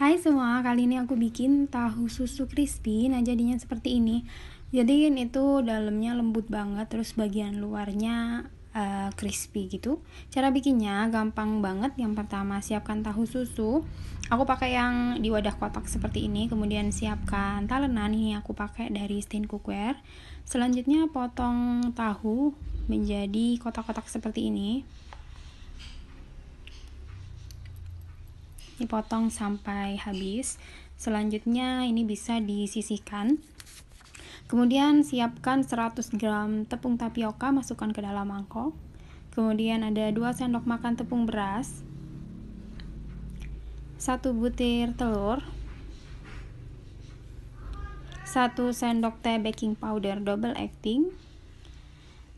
Hai semua, kali ini aku bikin tahu susu crispy. Nah, jadinya seperti ini. Jadi ini tuh dalamnya lembut banget, terus bagian luarnya uh, crispy gitu. Cara bikinnya gampang banget. Yang pertama, siapkan tahu susu. Aku pakai yang di wadah kotak seperti ini, kemudian siapkan talenan. Ini aku pakai dari stain cookware. Selanjutnya potong tahu menjadi kotak-kotak seperti ini. dipotong sampai habis selanjutnya ini bisa disisihkan kemudian siapkan 100 gram tepung tapioka masukkan ke dalam mangkok kemudian ada 2 sendok makan tepung beras 1 butir telur 1 sendok teh baking powder double acting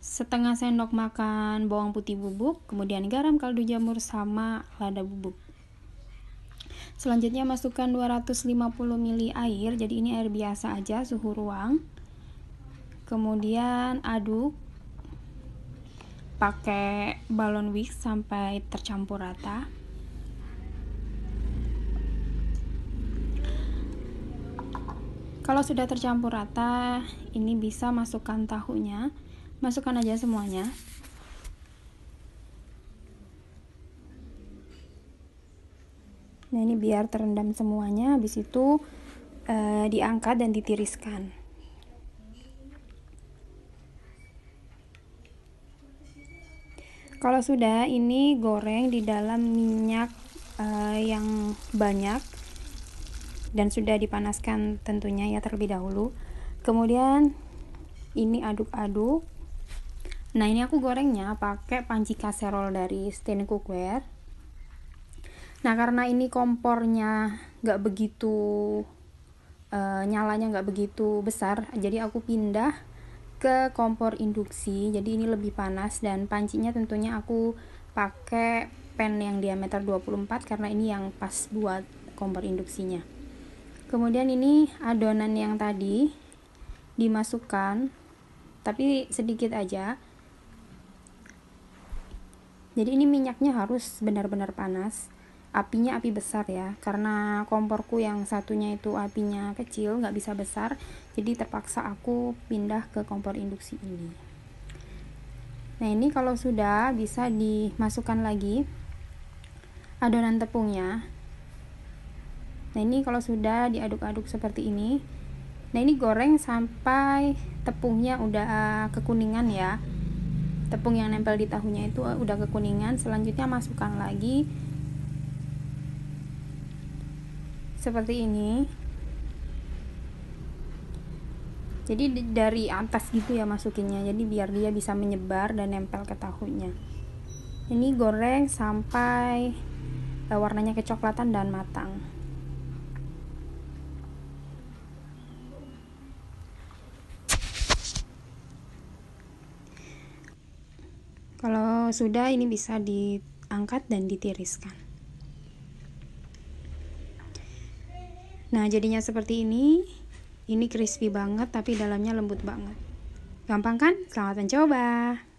setengah sendok makan bawang putih bubuk, kemudian garam kaldu jamur sama lada bubuk. Selanjutnya masukkan 250 ml air, jadi ini air biasa aja suhu ruang. Kemudian aduk pakai balon whisk sampai tercampur rata. Kalau sudah tercampur rata, ini bisa masukkan tahunya. Masukkan aja semuanya. Nah ini biar terendam semuanya, habis itu e, diangkat dan ditiriskan. Kalau sudah ini goreng di dalam minyak e, yang banyak dan sudah dipanaskan tentunya ya terlebih dahulu. Kemudian ini aduk-aduk. Nah ini aku gorengnya pakai panci kaserol dari Stain Cookware Nah karena ini kompornya nggak begitu e, nyalanya nggak begitu besar, jadi aku pindah ke kompor induksi. Jadi ini lebih panas dan pancinya tentunya aku pakai pen yang diameter 24 karena ini yang pas buat kompor induksinya. Kemudian ini adonan yang tadi dimasukkan tapi sedikit aja. Jadi ini minyaknya harus benar-benar panas apinya api besar ya karena komporku yang satunya itu apinya kecil nggak bisa besar jadi terpaksa aku pindah ke kompor induksi ini nah ini kalau sudah bisa dimasukkan lagi adonan tepungnya nah ini kalau sudah diaduk-aduk seperti ini nah ini goreng sampai tepungnya udah kekuningan ya tepung yang nempel di tahunya itu udah kekuningan selanjutnya masukkan lagi seperti ini jadi dari atas gitu ya masukinnya jadi biar dia bisa menyebar dan nempel ke tahunya ini goreng sampai eh, warnanya kecoklatan dan matang kalau sudah ini bisa diangkat dan ditiriskan Nah, jadinya seperti ini. Ini crispy banget, tapi dalamnya lembut banget. Gampang kan? Selamat mencoba!